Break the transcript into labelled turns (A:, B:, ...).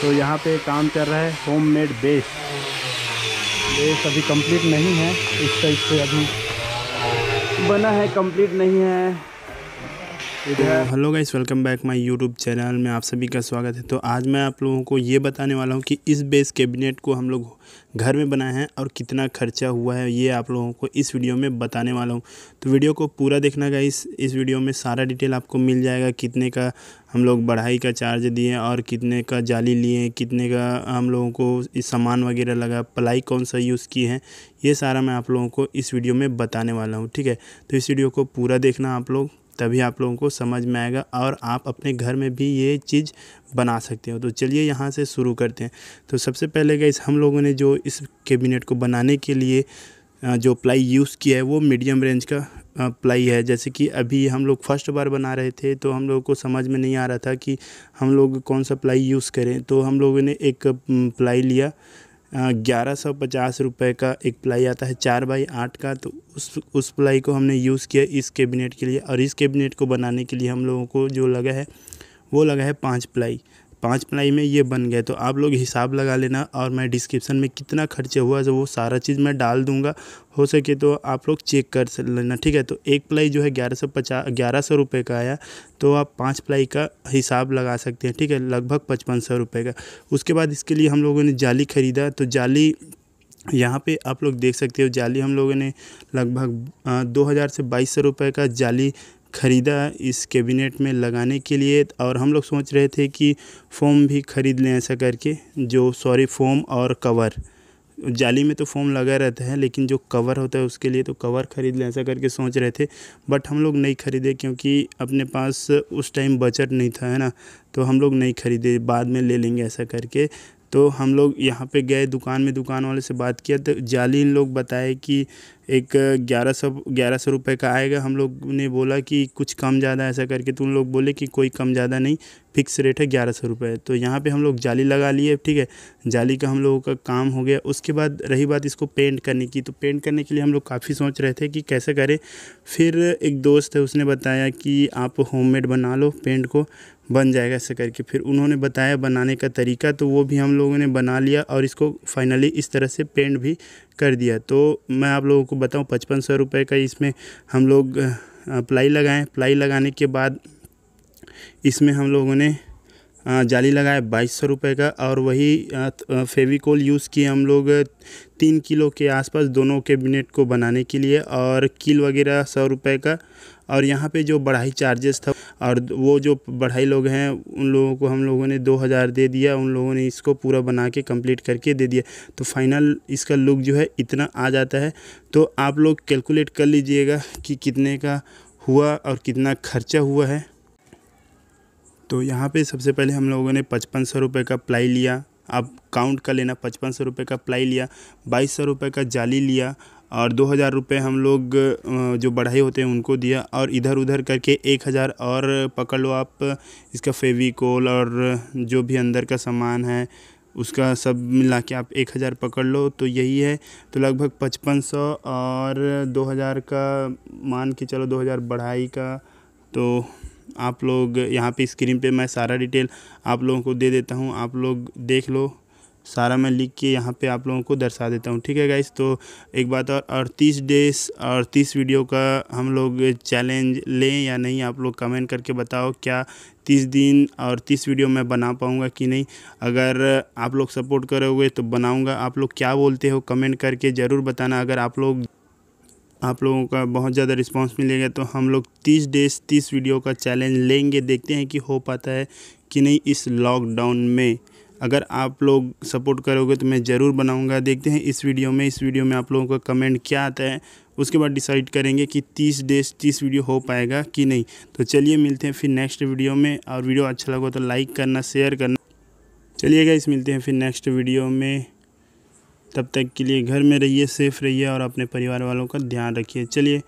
A: तो यहाँ पे काम चल रहा है होम मेड बेस बेस अभी कंप्लीट नहीं है इस टाइप से अभी बना है कंप्लीट नहीं है तो hello guys welcome back my YouTube channel में आप सभी का स्वागत है तो आज मैं आप लोगों को ये बताने वाला हूँ कि इस बेस कैबिनेट को हम लोग घर में बनाए हैं और कितना खर्चा हुआ है ये आप लोगों को इस वीडियो में बताने वाला हूँ तो वीडियो को पूरा देखना गाइस इस वीडियो में सारा डिटेल आपको मिल जाएगा कितने का हम लोग बढ़ाई का चार्ज दिए और कितने का जाली लिए कितने का हम लोगों को सामान वगैरह लगा पलाई कौन सा यूज़ किए हैं ये सारा मैं आप लोगों को इस वीडियो में बताने वाला हूँ ठीक है तो इस वीडियो को पूरा देखना आप लोग तभी आप लोगों को समझ में आएगा और आप अपने घर में भी ये चीज़ बना सकते हो तो चलिए यहाँ से शुरू करते हैं तो सबसे पहले गैस हम लोगों ने जो इस कैबिनेट को बनाने के लिए जो प्लाई यूज़ किया है वो मीडियम रेंज का प्लाई है जैसे कि अभी हम लोग फर्स्ट बार बना रहे थे तो हम लोगों को समझ में नहीं आ रहा था कि हम लोग कौन सा प्लाई यूज़ करें तो हम लोगों ने एक प्लाई लिया ग्यारह सौ पचास रुपये का एक प्लाई आता है चार बाई आठ का तो उस उस प्लाई को हमने यूज़ किया इस कैबिनेट के लिए और इस कैबिनेट को बनाने के लिए हम लोगों को जो लगा है वो लगा है पाँच प्लाई पाँच प्लाई में ये बन गए तो आप लोग हिसाब लगा लेना और मैं डिस्क्रिप्शन में कितना खर्चा हुआ जो वो सारा चीज़ मैं डाल दूंगा हो सके तो आप लोग चेक कर लेना ठीक है तो एक प्लाई जो है ग्यारह सौ पचास ग्यारह सौ रुपये का आया तो आप पाँच प्लाई का हिसाब लगा सकते हैं ठीक है लगभग पचपन सौ रुपये का उसके बाद इसके लिए हम लोगों ने जाली ख़रीदा तो जाली यहाँ पे आप लोग देख सकते हो जाली हम लोगों ने लगभग दो हज़ार से बाईस सौ रुपये का जाली ख़रीदा इस कैबिनेट में लगाने के लिए और हम लोग सोच रहे थे कि फ़ोम भी ख़रीद लें ऐसा करके जो सॉरी फ़ोम और कवर जाली में तो फ़ोम लगा रहता है लेकिन जो कवर होता है उसके लिए तो कवर ख़रीद लें ऐसा करके सोच रहे थे बट हम लोग नहीं ख़रीदे क्योंकि अपने पास उस टाइम बजट नहीं था है ना तो हम लोग नहीं ख़रीदे बाद में ले लेंगे ऐसा करके तो हम लोग यहाँ पे गए दुकान में दुकान वाले से बात किया तो जाली इन लोग बताए कि एक ग्यारह सौ ग्यारह सौ रुपये का आएगा हम लोग ने बोला कि कुछ कम ज़्यादा ऐसा करके तो उन लोग बोले कि कोई कम ज़्यादा नहीं फिक्स रेट है ग्यारह सौ रुपये तो यहाँ पे हम लोग जाली लगा लिए ठीक है जाली का हम लोगों का काम हो गया उसके बाद रही बात इसको पेंट करने की तो पेंट करने के लिए हम लोग काफ़ी सोच रहे थे कि कैसे करें फिर एक दोस्त है उसने बताया कि आप होम बना लो पेंट को बन जाएगा ऐसा करके फिर उन्होंने बताया बनाने का तरीका तो वो भी हम लोगों ने बना लिया और इसको फाइनली इस तरह से पेंट भी कर दिया तो मैं आप लोगों को बताऊँ पचपन सौ रुपये का इसमें हम लोग प्लाई लगाएं प्लाई लगाने के बाद इसमें हम लोगों ने जाली लगाए बाईस सौ रुपये का और वही फेविकोल यूज़ किए हम लोग तीन किलो के आसपास दोनों कैबिनेट को बनाने के लिए और कील वगैरह सौ रुपये का और यहाँ पे जो बढ़ाई चार्जेस था और वो जो बढ़ाई लोग हैं उन लोगों को हम लोगों ने दो हज़ार दे दिया उन लोगों ने इसको पूरा बना के कंप्लीट करके दे दिया तो फाइनल इसका लुक जो है इतना आ जाता है तो आप लोग कैलकुलेट कर लीजिएगा कि कितने का हुआ और कितना खर्चा हुआ है तो यहाँ पे सबसे पहले हम लोगों ने पचपन सौ रुपये का प्लाई लिया आप काउंट कर लेना पचपन सौ रुपये का प्लाई लिया बाईस सौ रुपये का जाली लिया और दो हज़ार रुपये हम लोग जो बढ़ाई होते हैं उनको दिया और इधर उधर करके एक हज़ार और पकड़ लो आप इसका फेविकोल और जो भी अंदर का सामान है उसका सब मिला के आप एक हज़ार पकड़ लो तो यही है तो लगभग पचपन सौ और दो हज़ार का मान के चलो दो हज़ार बढ़ाई का तो आप लोग यहाँ पे स्क्रीन पे मैं सारा डिटेल आप लोगों को दे देता हूँ आप लोग देख लो सारा मैं लिख के यहाँ पे आप लोगों को दर्शा देता हूँ ठीक है गाइस तो एक बात और अड़तीस डेज अड़तीस वीडियो का हम लोग चैलेंज लें या नहीं आप लोग कमेंट करके बताओ क्या तीस दिन और तीस वीडियो मैं बना पाऊँगा कि नहीं अगर आप लोग सपोर्ट करोगे तो बनाऊँगा आप लोग क्या बोलते हो कमेंट करके ज़रूर बताना अगर आप लोग आप लोगों का बहुत ज़्यादा रिस्पांस मिलेगा तो हम लोग तीस डेज तीस वीडियो का चैलेंज लेंगे देखते हैं कि हो पाता है कि नहीं इस लॉकडाउन में अगर आप लोग सपोर्ट करोगे तो मैं ज़रूर बनाऊंगा देखते हैं इस वीडियो में इस वीडियो में आप लोगों का कमेंट क्या आता है उसके बाद डिसाइड करेंगे कि 30 डेज 30 वीडियो हो पाएगा कि नहीं तो चलिए मिलते हैं फिर नेक्स्ट वीडियो में और वीडियो अच्छा लगा तो लाइक करना शेयर करना चलिएगा इस मिलते हैं फिर नेक्स्ट वीडियो में तब तक के लिए घर में रहिए सेफ़ रहिए और अपने परिवार वालों का ध्यान रखिए चलिए